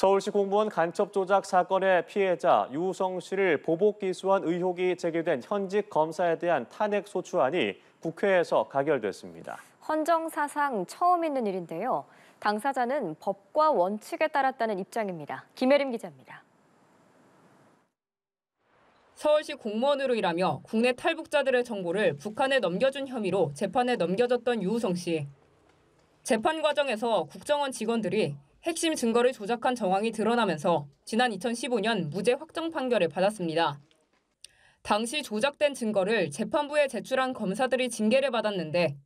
서울시 공무원 간첩 조작 사건의 피해자 유성 씨를 보복 기소한 의혹이 제기된 현직 검사에 대한 탄핵 소추안이 국회에서 가결됐습니다. 헌정사상 처음 있는 일인데요. 당사자는 법과 원칙에 따랐다는 입장입니다. 김혜림 기자입니다. 서울시 공무원으로 일하며 국내 탈북자들의 정보를 북한에 넘겨준 혐의로 재판에 넘겨졌던 유우성 씨. 재판 과정에서 국정원 직원들이 핵심 증거를 조작한 정황이 드러나면서 지난 2015년 무죄 확정 판결을 받았습니다. 당시 조작된 증거를 재판부에 제출한 검사들이 징계를 받았는데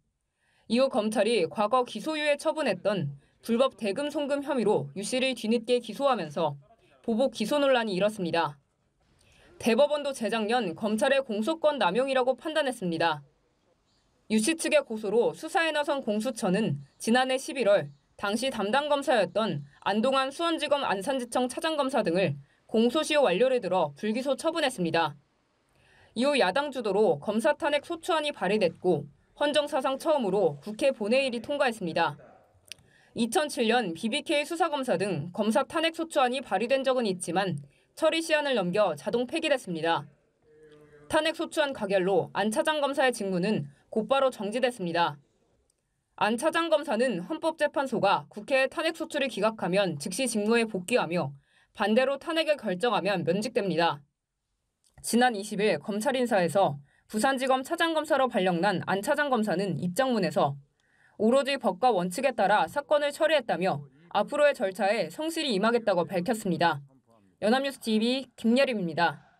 이후 검찰이 과거 기소유예 처분했던 불법 대금 송금 혐의로 유 씨를 뒤늦게 기소하면서 보복 기소 논란이 일었습니다. 대법원도 재작년 검찰의 공소권 남용이라고 판단했습니다. 유씨 측의 고소로 수사에 나선 공수처는 지난해 11월 당시 담당 검사였던 안동안 수원지검 안산지청 차장검사 등을 공소시효 완료를 들어 불기소 처분했습니다. 이후 야당 주도로 검사 탄핵 소추안이 발의됐고 헌정사상 처음으로 국회 본회의를 통과했습니다. 2007년 BBK 수사검사 등 검사 탄핵 소추안이 발의된 적은 있지만 처리 시한을 넘겨 자동 폐기됐습니다. 탄핵 소추안 가결로 안 차장검사의 직무는 곧바로 정지됐습니다. 안 차장 검사는 헌법재판소가 국회에 탄핵 소추를 기각하면 즉시 직무에 복귀하며 반대로 탄핵을 결정하면 면직됩니다. 지난 20일 검찰 인사에서 부산지검 차장검사로 발령난 안 차장검사는 입장문에서 오로지 법과 원칙에 따라 사건을 처리했다며 앞으로의 절차에 성실히 임하겠다고 밝혔습니다. 연합뉴스 TV 김예림입니다.